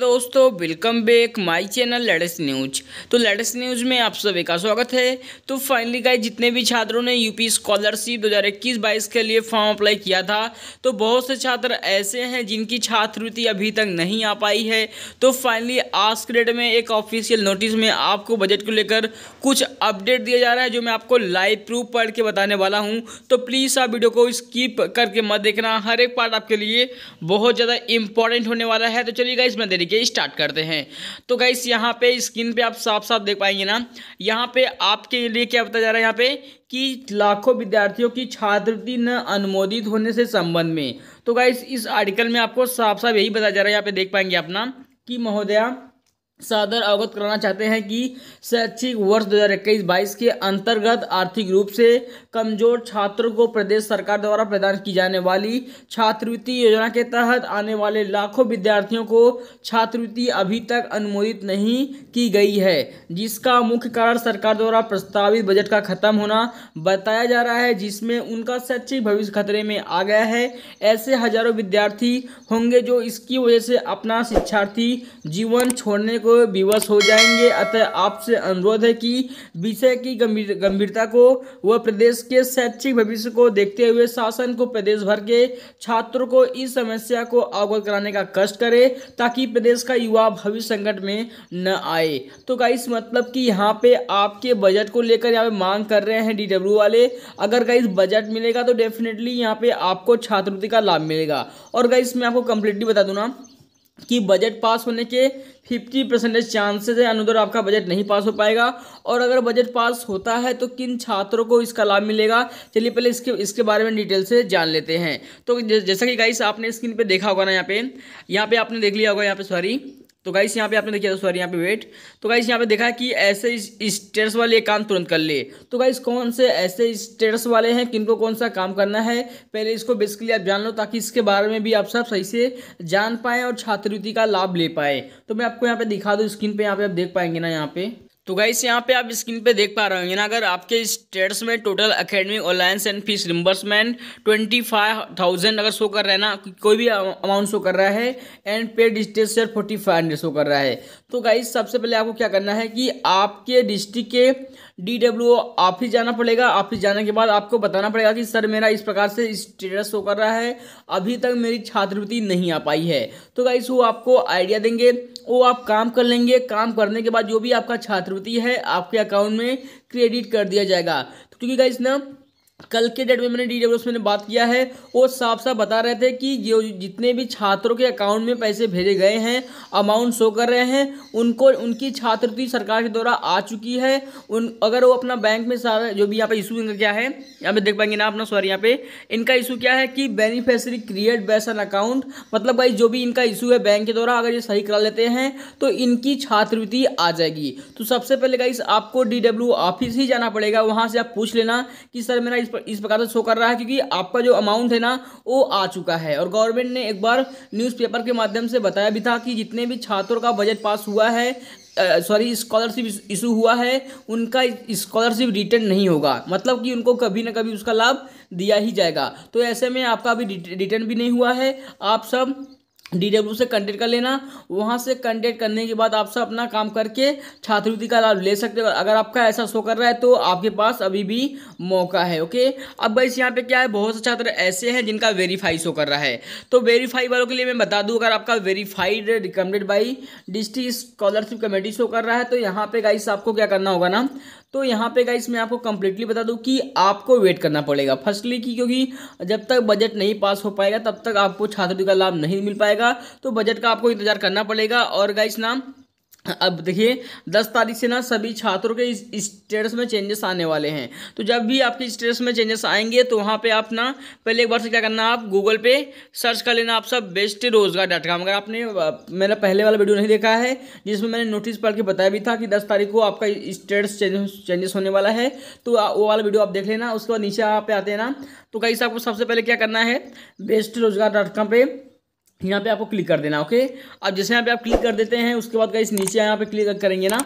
दोस्तों welcome back my channel latest news तो latest news में आप सभी का स्वागत है तो फाइनली गाइस जितने भी छात्रों ने यूपी स्कॉलरशिप 2021-22 के लिए फॉर्म अप्लाई किया था तो बहुत से छात्र ऐसे हैं जिनकी छात्रवृत्ति अभी तक नहीं आ पाई है तो फाइनली आज के डेट में एक ऑफिशियल नोटिस में आपको बजट को लेकर कुछ अपडेट दिया जा रहा है जो मैं आपको लाइव प्रूफ पढ़ के बताने वाला हूँ तो प्लीज़ आप वीडियो को स्कीप करके मत देखना हर एक पार्ट आपके लिए बहुत ज़्यादा इंपॉर्टेंट होने वाला है तो चलिए गाइस मैं देरी देखिए स्टार्ट करते हैं तो गाइस यहाँ पे स्क्रीन पे आप साफ साफ देख पाएंगे ना यहाँ पे आपके लिए क्या बताया जा रहा है यहाँ पे कि लाखों विद्यार्थियों की छात्रवृत्ति न अनुमोदित होने से संबंध में तो गाइस इस आर्टिकल में आपको साफ साफ यही बताया जा रहा है यहाँ पे देख पाएंगे अपना कि महोदया सादर अवगत कराना चाहते हैं कि शैक्षिक वर्ष इक्कीस बाईस के अंतर्गत आर्थिक रूप से कमजोर छात्रों को प्रदेश सरकार द्वारा प्रदान की जाने वाली छात्रवृत्ति योजना के तहत आने वाले लाखों विद्यार्थियों को छात्रवृत्ति अभी तक अनुमोदित नहीं की गई है जिसका मुख्य कारण सरकार द्वारा प्रस्तावित बजट का खत्म होना बताया जा रहा है जिसमें उनका शैक्षिक भविष्य खतरे में आ गया है ऐसे हजारों विद्यार्थी होंगे जो इसकी वजह से अपना शिक्षार्थी जीवन छोड़ने को विवश हो जाएंगे अतः आपसे अनुरोध है कि विषय की गंभीर गंभीरता को व प्रदेश के शैक्षिक भविष्य को देखते हुए शासन को प्रदेश भर के छात्रों को इस समस्या को अवगत कराने का कष्ट करे ताकि प्रदेश का युवा भविष्य संकट में न आए तो गाइस मतलब कि यहाँ पे आपके बजट को लेकर यहाँ पे मांग कर रहे हैं डी वाले अगर गाइस बजट मिलेगा तो डेफिनेटली यहाँ पे आपको छात्रवृत्ति का लाभ मिलेगा और गाइस मैं आपको कंप्लीटली बता दूँ ना कि बजट पास होने के 50 परसेंटेज चांसेस है अनुदर आपका बजट नहीं पास हो पाएगा और अगर बजट पास होता है तो किन छात्रों को इसका लाभ मिलेगा चलिए पहले इसके इसके बारे में डिटेल से जान लेते हैं तो जैसा कि गाइस आपने स्क्रीन पे देखा होगा ना यहाँ पे यहाँ पे आपने देख लिया होगा यहाँ पे सॉरी तो गाइस यहाँ पे आपने देखिए सॉरी यहाँ पे वेट तो गाइस यहाँ पे देखा कि ऐसे स्टेटस वाले काम तुरंत कर ले तो गाइस कौन से ऐसे स्टेटस वाले हैं किनको कौन सा काम करना है पहले इसको बेसिकली आप जान लो ताकि इसके बारे में भी आप सब सही से जान पाएँ और छात्रवृत्ति का लाभ ले पाए तो मैं आपको यहाँ पर दिखा दूँ स्क्रीन पर यहाँ पर आप देख पाएंगे ना यहाँ पर तो गाइस यहाँ पे आप स्क्रीन पे देख पा रहे होंगे ना अगर आपके स्टेट्स में टोटल अकेडमिक ऑनलाइंस and fees reimbursement twenty five thousand अगर शो कर रहा है ना कोई भी अमाउंट शो कर रहा है and paid state share forty five hundred show कर रहा है तो गाइस सबसे पहले आपको क्या करना है कि आपके डिस्ट्रिक्ट के डी डब्ल्यू ऑफिस जाना पड़ेगा ऑफिस जाने के बाद आपको बताना पड़ेगा कि सर मेरा इस प्रकार से स्टेटस शो कर रहा है अभी तक मेरी छात्रवृत्ति नहीं आ पाई है तो गाइस वो आपको आइडिया देंगे वो आप काम कर लेंगे काम करने के बाद जो भी आपका छात्रवृत्ति है आपके अकाउंट में क्रेडिट कर दिया जाएगा तो क्योंकि गाइस ना कल के डेट में मैंने डी डब्ल्यू में बात किया है वो साफ साफ बता रहे थे कि जो जितने भी छात्रों के अकाउंट में पैसे भेजे गए हैं अमाउंट शो कर रहे हैं उनको उनकी छात्रवृत्ति सरकार के द्वारा आ चुकी है उन अगर वो अपना बैंक में सारा जो भी यहाँ पे इशू इनका क्या है यहाँ पे देख पाएंगे ना अपना सॉरी यहाँ पे इनका इशू क्या है कि beneficiary create base an account मतलब भाई जो भी इनका इशू है बैंक के द्वारा अगर ये सही करा लेते हैं तो इनकी छात्रवृत्ति आ जाएगी तो सबसे पहले गाइस आपको डी ऑफिस ही जाना पड़ेगा वहाँ से आप पूछ लेना कि सर मेरा इस, पर, इस प्रकार से शो कर रहा है क्योंकि आपका जो अमाउंट है ना वो आ चुका है और गवर्नमेंट ने एक बार न्यूज़पेपर के माध्यम से बताया भी था कि जितने भी छात्रों का बजट पास हुआ है सॉरी स्कॉलरशिप इशू हुआ है उनका स्कॉलरशिप रिटर्न नहीं होगा मतलब कि उनको कभी ना कभी उसका लाभ दिया ही जाएगा तो ऐसे में आपका अभी रिटर्न भी नहीं हुआ है आप सब डी डब्ल्यू से कंटेक्ट कर लेना वहाँ से कंटेक्ट करने के बाद आप सब अपना काम करके छात्रवृत्ति का लाभ ले सकते हो अगर आपका ऐसा शो कर रहा है तो आपके पास अभी भी मौका है ओके अब बस यहाँ पे क्या है बहुत से छात्र ऐसे हैं जिनका वेरीफाई शो कर रहा है तो वेरीफाई वालों के लिए मैं बता दूँ अगर आपका verified recommended by district scholarship committee show कर रहा है तो यहाँ पर गाइस आपको क्या करना होगा ना तो यहाँ पे गाइस मैं आपको कंप्लीटली बता दूँ कि आपको वेट करना पड़ेगा फर्स्टली कि क्योंकि जब तक बजट नहीं पास हो पाएगा तब तक आपको छात्रवृत्ति का लाभ नहीं मिल पाएगा तो बजट का आपको इंतजार करना पड़ेगा और गाइस नाम अब देखिए दस तारीख से ना सभी छात्रों के इस स्टेटस में चेंजेस आने वाले हैं तो जब भी आपके स्टेटस में चेंजेस आएंगे तो वहाँ पे आप ना पहले एक बार से क्या करना आप गूगल पे सर्च कर लेना आप सब बेस्ट रोजगार डॉट कॉम अगर आपने मेरा पहले वाला वीडियो नहीं देखा है जिसमें मैंने नोटिस पढ़ के बताया भी था कि दस तारीख को आपका स्टेटस चेंजेस होने वाला है तो वो वाला वीडियो आप देख लेना उसके बाद नीचे आप पे आते हैं ना तो कहीं से आपको सबसे पहले क्या करना है बेस्ट रोजगार डॉट कॉम पर यहाँ पे आपको क्लिक कर देना ओके अब जैसे यहाँ पे आप क्लिक कर देते हैं उसके बाद गाइस नीचे यहाँ पे क्लिक करेंगे ना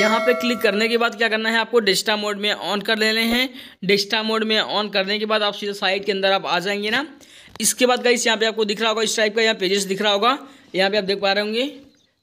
यहाँ पे क्लिक करने के बाद क्या करना है आपको डेस्टा मोड में ऑन कर लेने हैं डेस्टा मोड में ऑन करने के बाद आप सीधे साइट के अंदर आप आ जाएंगे ना इसके बाद गाइस यहाँ पे आपको दिख रहा होगा इस टाइप का यहाँ पेजेस दिख रहा होगा यहाँ पे आप देख पा रहे होंगे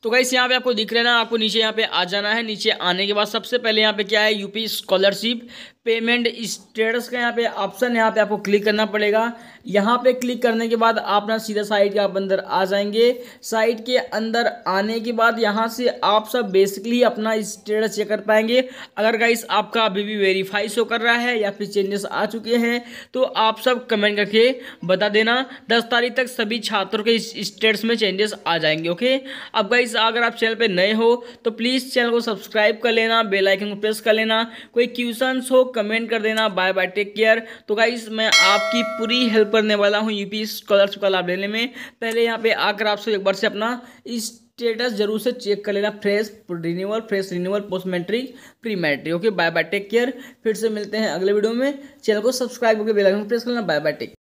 तो गाइस यहाँ पे आपको दिख रहे ना आपको नीचे यहाँ पे आ जाना है नीचे आने के बाद सबसे पहले यहाँ पे क्या है यूपी स्कॉलरशिप पेमेंट स्टेटस का यहाँ पे ऑप्शन यहाँ पे आपको क्लिक करना पड़ेगा यहाँ पे क्लिक करने के बाद आप ना सीधा साइट के आप अंदर आ जाएंगे साइट के अंदर आने के बाद यहाँ से आप सब बेसिकली अपना स्टेटस चेक कर पाएंगे अगर गाइस आपका अभी भी वेरीफाई शो कर रहा है या फिर चेंजेस आ चुके हैं तो आप सब कमेंट करके बता देना दस तारीख तक सभी छात्रों के स्टेटस में चेंजेस आ जाएंगे ओके अब गाइस गाइस अगर आप चैनल पे नए हो तो प्लीज़ चैनल को सब्सक्राइब कर लेना बेल आइकन को प्रेस कर लेना कोई क्वेश्चन हो कमेंट कर देना बाय बाय टेक केयर तो गाइस मैं आपकी पूरी हेल्प करने वाला हूँ यूपी स्कॉलरशिप का लाभ लेने में पहले यहाँ पे आकर आप एक बार से अपना इस स्टेटस जरूर से चेक कर लेना fresh renewal fresh renewal post matric pre matric okay bye bye take care फिर से मिलते हैं अगले वीडियो में चैनल को सब्सक्राइब करके बेल आइकन प्रेस कर लेना बाय बाय टेक